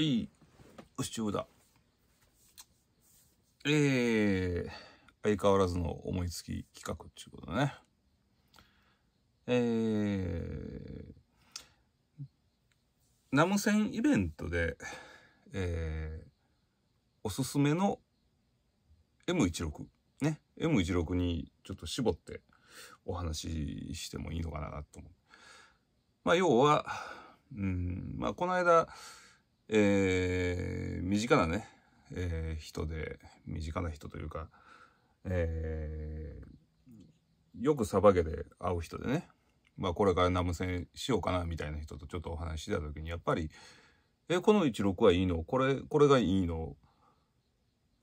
いい、お視だ。えー、相変わらずの思いつき企画っていうことね。えー、ナムセンイベントで、えー、おすすめの M16 ね M16 にちょっと絞ってお話ししてもいいのかなと思う。まあ要はうんまあこの間えー、身近なね、えー、人で、身近な人というか、えー、よくサバゲで会う人でね、まあこれからナム戦しようかなみたいな人とちょっとお話しした時に、やっぱり、え、この16はいいのこれ、これがいいの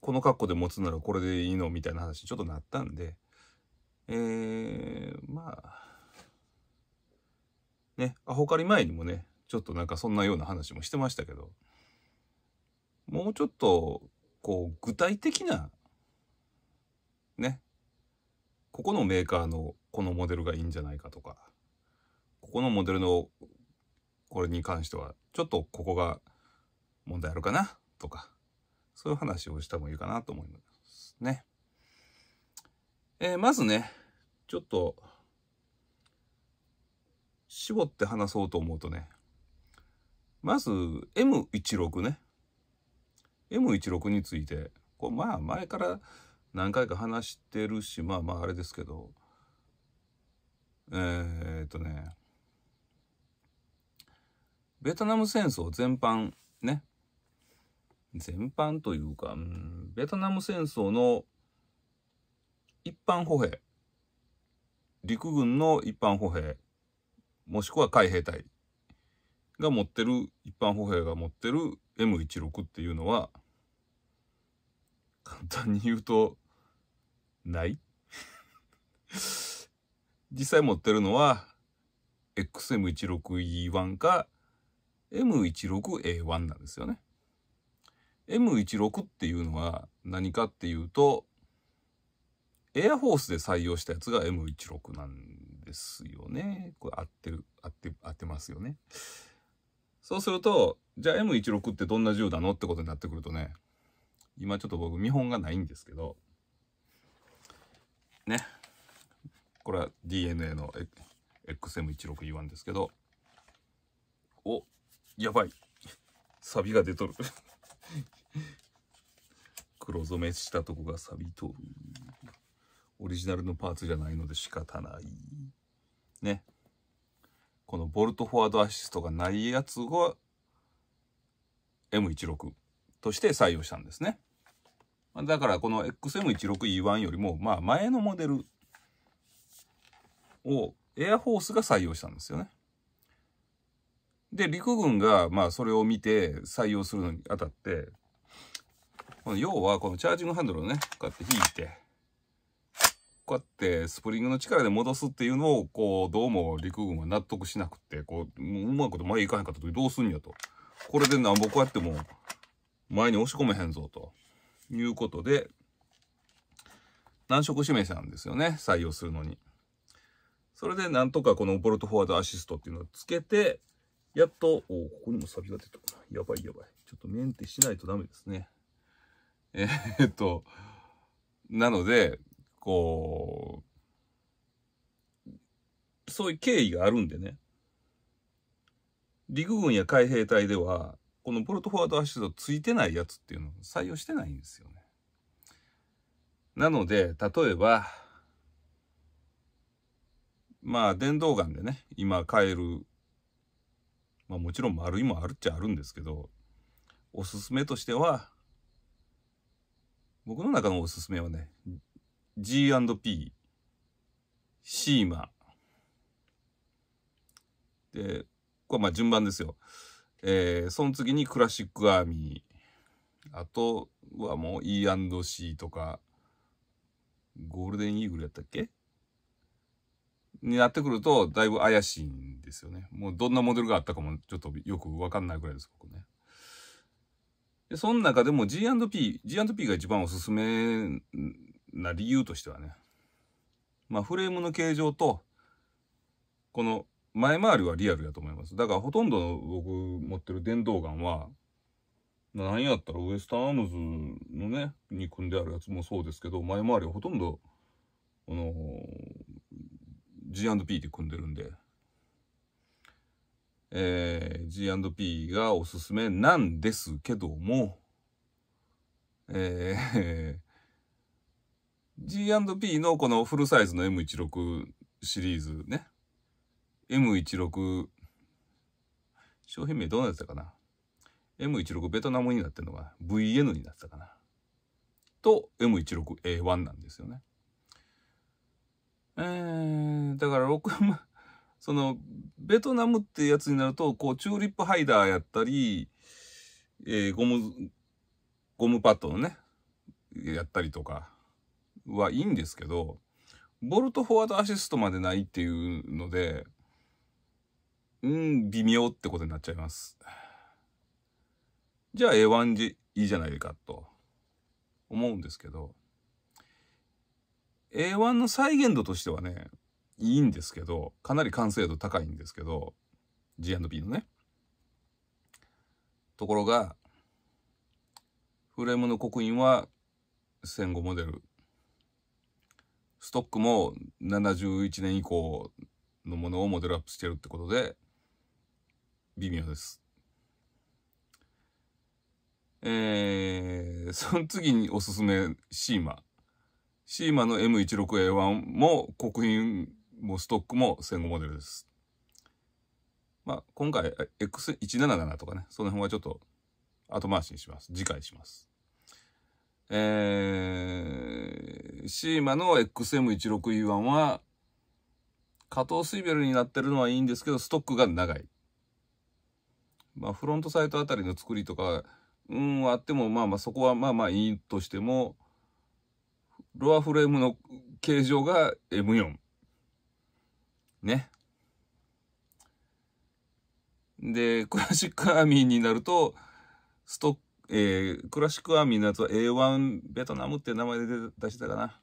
この格好で持つならこれでいいのみたいな話ちょっとなったんで、えー、まあ、ね、アホカリ前にもね、ちょっとなんかそんなような話もしてましたけどもうちょっとこう具体的なねここのメーカーのこのモデルがいいんじゃないかとかここのモデルのこれに関してはちょっとここが問題あるかなとかそういう話をした方がいいかなと思いますね。えー、まずねちょっと絞って話そうと思うとねまず M16 ね。M16 について、こうまあ前から何回か話してるし、まあまああれですけど、えー、っとね、ベトナム戦争全般ね、全般というか、うん、ベトナム戦争の一般歩兵、陸軍の一般歩兵、もしくは海兵隊が持ってる一般歩兵が持ってる M16 っていうのは簡単に言うとない 実際持ってるのは XM16E1 か M16A1 なんですよね。M16 っていうのは何かっていうとエアフォースで採用したやつが M16 なんですよね。これ合ってる合って合ってますよね。そうすると、じゃあ M16 ってどんな銃なのってことになってくるとね、今ちょっと僕見本がないんですけど、ね。これは DNA の XM16E1 ですけど、お、やばい。サビが出とる 黒染めしたとこがサビとる。オリジナルのパーツじゃないので仕方ない。ね。このボルトフォワードアシストがないやつを M16 として採用したんですね。だからこの XM16E1 よりもまあ前のモデルをエアホースが採用したんですよね。で陸軍がまあそれを見て採用するのにあたってこの要はこのチャージングハンドルをねこうやって引いて。こうやってスプリングの力で戻すっていうのを、こう、どうも陸軍は納得しなくて、こう、うまいこと前行かへんかった時どうすんやと。これでなんぼこうやっても前に押し込めへんぞということで、難色指名者なんですよね、採用するのに。それでなんとかこのボルトフォワードアシストっていうのをつけて、やっと、おここにもサビが出てくる。やばいやばい。ちょっとメンテしないとダメですね。えー、っと、なので、こう、そういう経緯があるんでね。陸軍や海兵隊では、このボルトフォワードアシストついてないやつっていうのを採用してないんですよね。なので、例えば、まあ、電動ガンでね、今買える、まあもちろん丸いもあるっちゃあるんですけど、おすすめとしては、僕の中のおすすめはね、G&P、シーマ。で、これまあ順番ですよ。えー、その次にクラシックアーミー。あとはもう E&C とか、ゴールデンイーグルやったっけになってくると、だいぶ怪しいんですよね。もうどんなモデルがあったかもちょっとよくわかんないぐらいです、ここね。で、その中でも G&P、G&P が一番おすすめな理由としてはね、まあ、フレームの形状と、この前回りはリアルやと思います。だからほとんどの僕持ってる電動ガンは、何やったらウエスタンアームズのね、に組んであるやつもそうですけど、前回りはほとんど、この、G&P で組んでるんで、えー、G&P がおすすめなんですけども、えー G&P のこのフルサイズの M16 シリーズね。M16、商品名どうなってたかな ?M16 ベトナムになってるのが VN になってたかなと M16A1 なんですよね。えー、だから僕 そのベトナムってやつになるとこうチューリップハイダーやったり、えー、ゴムゴムパッドのねやったりとかはいいんですけど、ボルトフォワードアシストまでないっていうので、うん、微妙ってことになっちゃいます。じゃあ A1 でいいじゃないかと思うんですけど、A1 の再現度としてはね、いいんですけど、かなり完成度高いんですけど、G&B のね。ところが、フレームの刻印は戦後モデルストックも71年以降のものをモデルアップしてるってことで、微妙です。えー、その次におすすめ、シーマ。シーマの M16A1 も国品もストックも戦後モデルです。まあ、今回 X177 とかね、その辺はちょっと後回しにします。次回します。えー、シーマの XM16E1 は、加藤スイベルになってるのはいいんですけど、ストックが長い。まあ、フロントサイトあたりの作りとか、うん、あっても、まあまあ、そこはまあまあいいとしても、ロアフレームの形状が M4。ね。で、クラシックアーミーになると、ストッえー、クラシックはみんなと A1 ベトナムっていう名前で出してたかな。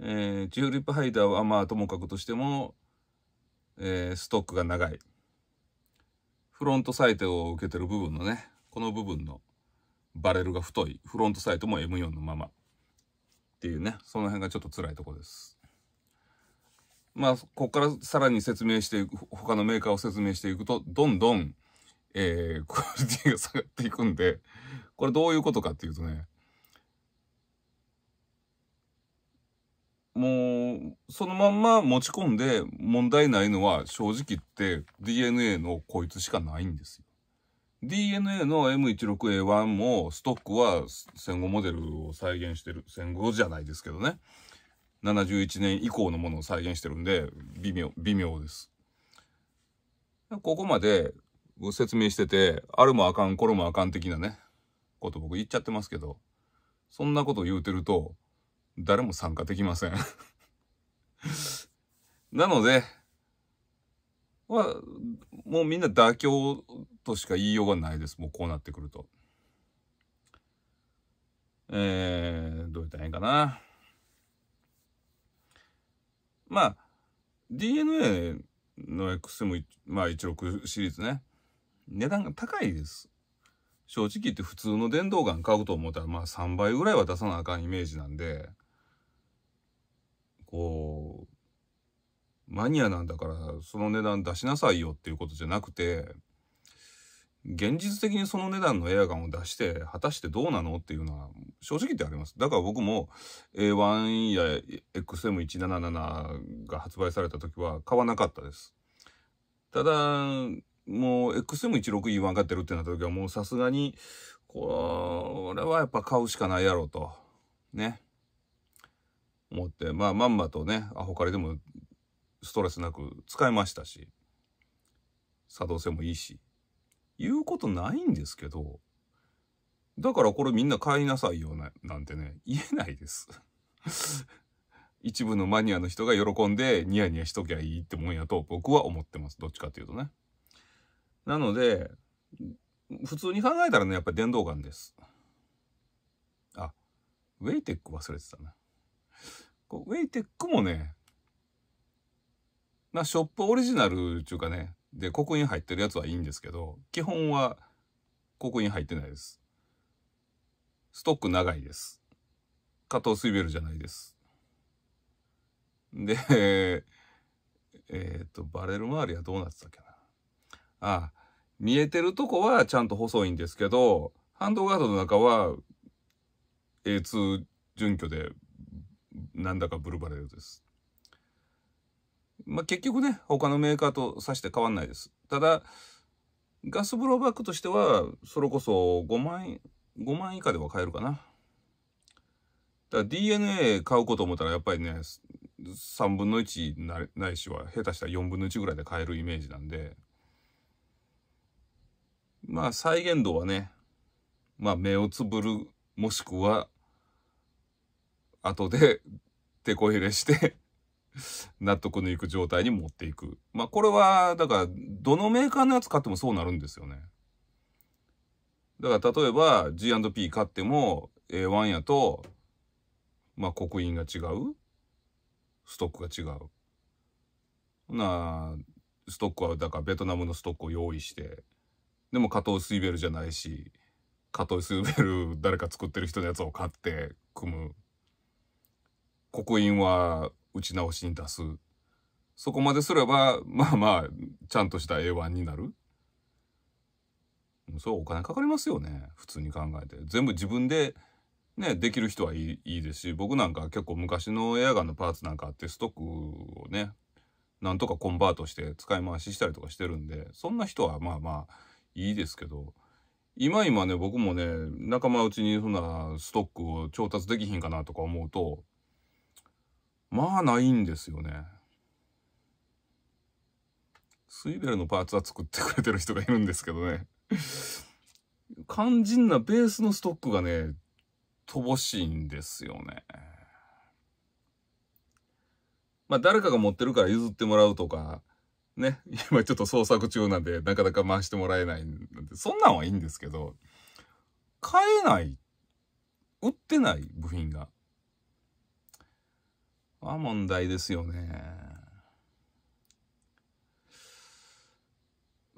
えー、チューリップハイダーはまあともかくとしても、えー、ストックが長い。フロントサイトを受けてる部分のね、この部分のバレルが太い。フロントサイトも M4 のまま。っていうね、その辺がちょっと辛いとこです。まあ、ここからさらに説明して、他のメーカーを説明していくと、どんどんえー、クオリティが下がっていくんで、これどういうことかっていうとね、もう、そのまんま持ち込んで問題ないのは正直言って DNA のこいつしかないんですよ。DNA の M16A1 もストックは戦後モデルを再現してる。戦後じゃないですけどね。71年以降のものを再現してるんで、微妙、微妙です。ここまで説明してて、あるもあかん、これもあかん的なね、こと僕言っちゃってますけど、そんなこと言うてると、誰も参加できません なので、は、もうみんな妥協としか言いようがないです。もうこうなってくると。えー、どうやったらいいかな。まあ、DNA の XM、まあ、16シリーズね。値段が高いです。正直言って普通の電動ガン買うと思ったら、まあ3倍ぐらいは出さなあかんイメージなんで、こう、マニアなんだから、その値段出しなさいよっていうことじゃなくて、現実的にその値段のエアガンを出して、果たしてどうなのっていうのは正直言ってあります。だから僕も A1 や XM177 が発売された時は買わなかったです。ただ、もう XM16E1 ってるってなった時はもうさすがに、これはやっぱ買うしかないやろうと、ね。思って、まあまんまとね、アホカリでもストレスなく使えましたし、作動性もいいし、言うことないんですけど、だからこれみんな買いなさいよな、なんてね、言えないです。一部のマニアの人が喜んでニヤニヤしときゃいいってもんやと僕は思ってます。どっちかっていうとね。なので、普通に考えたらね、やっぱり電動ガンです。あ、ウェイテック忘れてたな。ウェイテックもね、まあ、ショップオリジナルっていうかね、で、刻印入ってるやつはいいんですけど、基本は刻印入ってないです。ストック長いです。加藤スイベルじゃないです。で、えー、っと、バレル周りはどうなってたっけな。ああ、見えてるとこはちゃんと細いんですけど、ハンドガードの中は A2 準拠でなんだかブルバレルです。まあ、結局ね、他のメーカーと差して変わんないです。ただ、ガスブローバックとしては、それこそ5万円、5万以下では買えるかな。だから DNA 買うこと思ったらやっぱりね、3分の1ないしは下手したら4分の1ぐらいで買えるイメージなんで、まあ再現度はね、まあ目をつぶる、もしくは、後で 手こ入れして 納得のいく状態に持っていく。まあこれは、だから、どのメーカーのやつ買ってもそうなるんですよね。だから例えば G&P 買っても A1 やと、まあ刻印が違う。ストックが違う。なストックはだからベトナムのストックを用意してでも加藤スイベルじゃないし加藤スイベル誰か作ってる人のやつを買って組む刻印は打ち直しに出すそこまですればまあまあちゃんとした A1 になるそれお金かかりますよね普通に考えて全部自分でねできる人はいいいいですし僕なんか結構昔のエアガンのパーツなんかあってストックをねなんとかコンバートして使い回ししたりとかしてるんでそんな人はまあまあいいですけど今今ね僕もね仲間うちにそんなストックを調達できひんかなとか思うとまあないんですよね。スイベルのパーツは作ってくれてる人がいるんですけどね肝心なベースのストックがね乏しいんですよね。まあ誰かが持ってるから譲ってもらうとかね、今ちょっと創作中なんで、なかなか回してもらえないんで、そんなんはいいんですけど、買えない、売ってない部品が。あ、問題ですよね。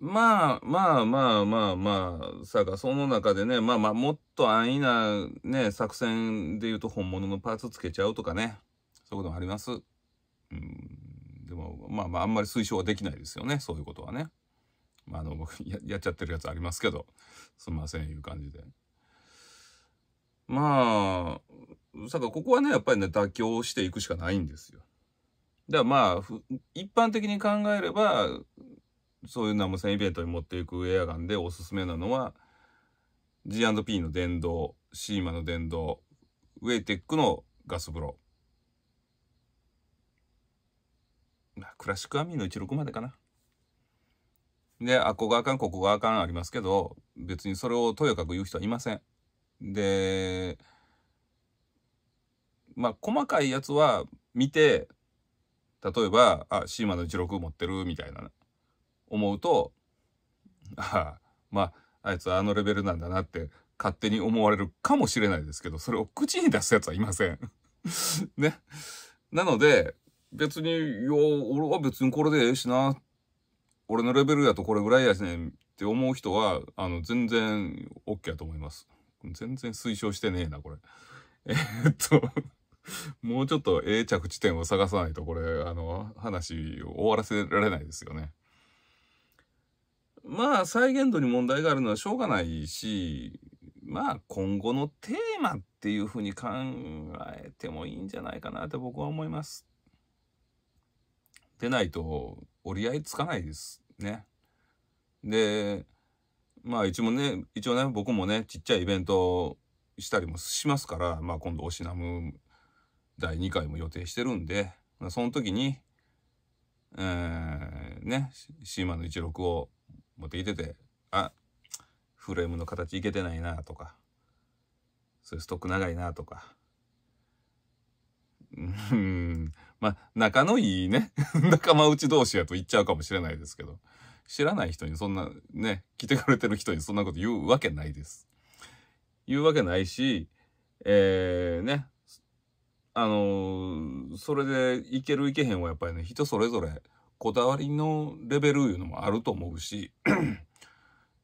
まあまあまあまあまあ、さが、その中でね、まあまあ、もっと安易なね、作戦で言うと本物のパーツつけちゃうとかね、そういうこともあります。うんでも、まあまあ、あんまり推奨はできないですよね、そういうことはね。まあ、あの、僕や、っちゃってるやつありますけど、すんません、いう感じで。まあ、さかここはね、やっぱりね、妥協していくしかないんですよ。ではまあ、一般的に考えれば、そういうナム線イベントに持っていくエアガンでおすすめなのは、G&P の電動、シーマの電動、ウェイテックのガス風呂。クラシックアミーの16までかな。で、あ、ここがあかん、ここがあかんありますけど、別にそれをとやかく言う人はいません。で、まあ、細かいやつは見て、例えば、あ、シーマの16持ってるみたいな、思うと、ああ、まあ、あいつはあのレベルなんだなって勝手に思われるかもしれないですけど、それを口に出すやつはいません。ね。なので、別に、いや、俺は別にこれでええしな。俺のレベルやとこれぐらいやしねんって思う人は、あの、全然 OK やと思います。全然推奨してねえな、これ。えー、っともうちょっとええ着地点を探さないと、これ、あの、話終わらせられないですよね。まあ、再現度に問題があるのはしょうがないし、まあ、今後のテーマっていうふうに考えてもいいんじゃないかなって僕は思います。でないと折り合いつかないですね。で、まあ一応ね、一応ね、僕もね、ちっちゃいイベントしたりもしますから、まあ今度オシナム第2回も予定してるんで、その時に、えー、ね、シーマンの16を持っていてて、あ、フレームの形いけてないなとか、そういうストック長いなとか、うん。まあ、仲のいいね、仲間内同士やと言っちゃうかもしれないですけど、知らない人にそんな、ね、来てくれてる人にそんなこと言うわけないです。言うわけないし、えー、ね、あのー、それでいけるいけへんはやっぱりね、人それぞれこだわりのレベルいうのもあると思うし、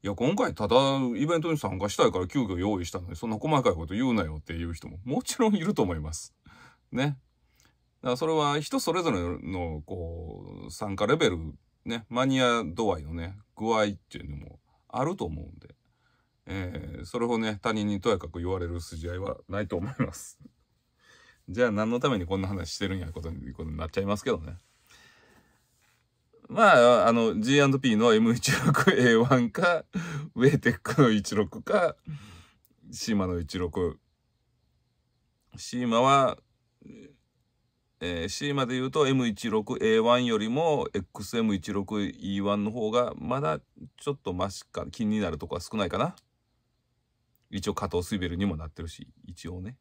いや、今回ただイベントに参加したいから急遽用意したのに、そんな細かいこと言うなよっていう人ももちろんいると思います。ね。だからそれは人それぞれのこう参加レベル、ね、マニア度合いのね具合っていうのもあると思うんで、えー、それをね他人にとやかく言われる筋合いはないと思います。じゃあ何のためにこんな話してるんやことにことになっちゃいますけどね。まあ、あの G&P の M16A1 か、ウェイテックの16か、シーマの16。シーマはえー、C まで言うと M16A1 よりも XM16E1 の方がまだちょっとマシか気になるとこは少ないかな一応加藤スイベルにもなってるし一応ね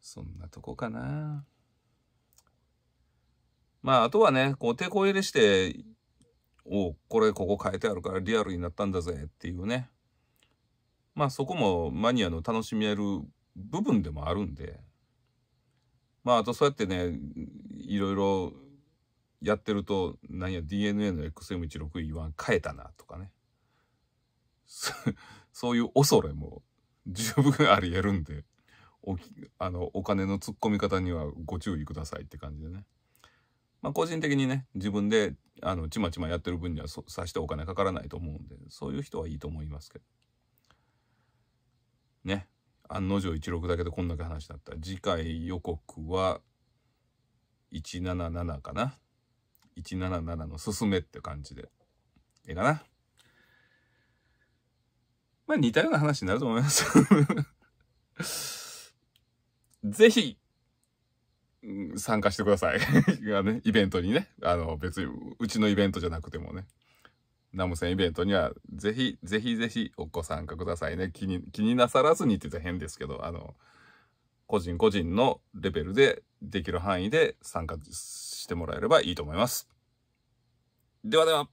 そんなとこかなまああとはねこう手こ入れしておこれここ変えてあるからリアルになったんだぜっていうねまあそこもマニアの楽しめる部分でもあるんでまああとそうやってねいろいろやってると何や DNA の XM16E1 変えたなとかねそういう恐れも十分ありえるんでおあのお金の突っ込み方にはご注意くださいって感じでね。まあ、個人的にね自分であのちまちまやってる分にはさしてお金かからないと思うんでそういう人はいいと思いますけどね案の定16だけでこんだけ話だった次回予告は177かな177のすすめって感じでええかなまあ似たような話になると思います ぜひ参加してください ね、イベントにね。あの、別に、うちのイベントじゃなくてもね。ナムセンイベントには、ぜひ、ぜひぜひご参加くださいね。気に、気になさらずにって言ったら変ですけど、あの、個人個人のレベルで、できる範囲で参加してもらえればいいと思います。ではでは。